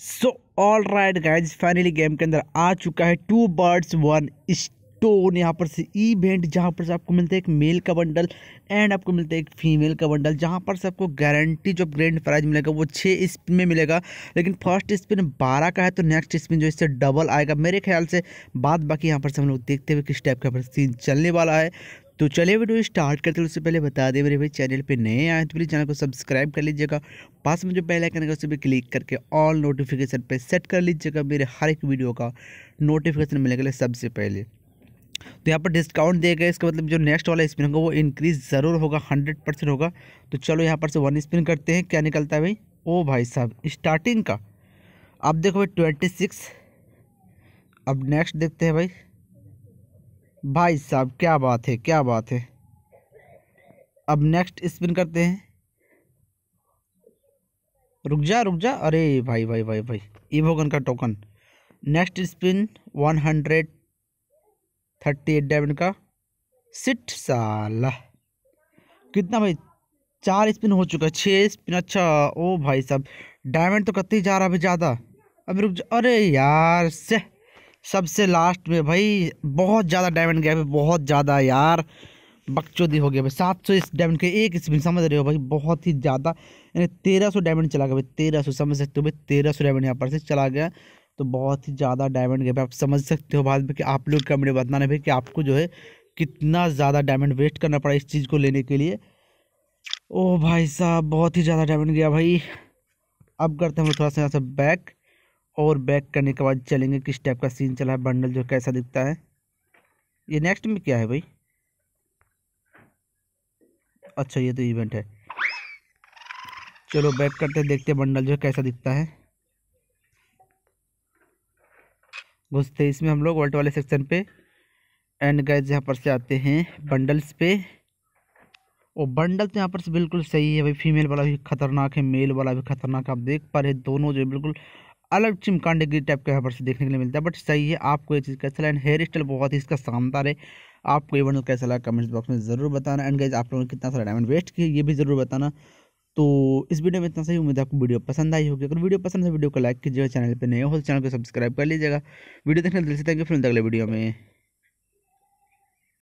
सो all right guys finally game के अंदर आ चुका है टू बर्ड्स वन स्टोन यहाँ पर से इवेंट जहाँ पर से आपको मिलता है एक मेल का बंडल एंड आपको मिलता है एक फीमेल का बंडल जहाँ पर से आपको गारंटी जो ग्रैंड प्राइज मिलेगा वो छः स्पिन में मिलेगा लेकिन फर्स्ट स्पिन बारह का है तो नेक्स्ट स्पिन जो इससे डबल आएगा मेरे ख्याल से बाद बाकी यहाँ पर से हम लोग देखते हुए किस टाइप का सीन चलने वाला है तो चलिए वीडियो स्टार्ट करते हैं उससे पहले बता दें मेरे भाई चैनल पे नए आए तो प्लीज़ चैनल को सब्सक्राइब कर लीजिएगा पास में जो बेल आइकन है उसे भी क्लिक करके ऑल नोटिफिकेशन पे सेट कर लीजिएगा मेरे हर एक वीडियो का नोटिफिकेशन मिलने के लिए सबसे पहले तो यहाँ पर डिस्काउंट दिया गया इसका मतलब जो नेक्स्ट वाला स्पिन होगा वो इंक्रीज़ ज़रूर होगा हंड्रेड परसेंट होगा तो चलो यहाँ पर से वन स्पिन करते हैं क्या निकलता है भाई ओ भाई साहब स्टार्टिंग का अब देखो भाई ट्वेंटी सिक्स अब नेक्स्ट देखते हैं भाई भाई साहब क्या बात है क्या बात है अब नेक्स्ट स्पिन करते हैं रुक जा रुक जा अरे भाई भाई भाई भाई ईवोगन का token next spin one hundred thirty eight diamond का सिट साला कितना भाई चार स्पिन हो चुका है छः स्पिन अच्छा ओ भाई साहब डायमंड तो कत्ती जा रहा है ज़्यादा अभी रुक जा अरे यार से सबसे लास्ट में भाई बहुत ज़्यादा डायमंड गैप है बहुत ज़्यादा यार बकचोदी हो गया भाई सात सौ इस डायमंड के एक स्पिन समझ रहे हो भाई बहुत ही ज़्यादा यानी तेरह सौ डायमंड चला गया भाई तेरह सौ समझ सकते हो भाई तेरह सौ डायमंड यहाँ पर से चला गया तो बहुत ही ज़्यादा डायमंड गया आप समझ सकते हो बाद में कि आप लोग का मेरे बताना भाई कि आपको जो है कितना ज़्यादा डायमंड वेस्ट करना पड़ा इस चीज़ को लेने के लिए ओह भाई साहब बहुत ही ज़्यादा डायमंड गया भाई अब करते हैं हम थोड़ा सा यहाँ से बैक और बैक करने के बाद चलेंगे किस टाइप का सीन चला है बंडल जो कैसा दिखता है ये नेक्स्ट में क्या है भाई अच्छा ये तो इवेंट है चलो बैक करते हैं देखते हैं बंडल जो कैसा दिखता है घुसते इसमें हम लोग वर्ल्ट वाले सेक्शन पे एंड गैस यहाँ पर से आते हैं बंडल्स पे और बंडल तो यहाँ पर से बिल्कुल सही है भाई फीमेल वाला भी खतरनाक है मेल वाला भी खतरनाक आप देख पा रहे दोनों जो बिल्कुल अलग की टाइप का यहाँ पर से देखने के लिए मिलता है बट सही है आपको ये चीज़ कैसा लगा हेयर स्टाइल बहुत ही इसका शानदार है आपको ये बंडल कैसा लगा कमेंट्स बॉक्स में ज़रूर बताना एंड गाइज आप लोगों ने कितना सारा डायमंड वेस्ट किया ये भी ज़रूर बताना तो इस वीडियो में इतना सही उम्मीद आपको वीडियो पसंद आई होगी अगर वीडियो पसंद है वीडियो को लाइक कीजिएगा चैनल पर नए हो तो चैनल को सब्सक्राइब कर लीजिएगा वीडियो देखने दिल से थैंक यू फिर अगले वीडियो में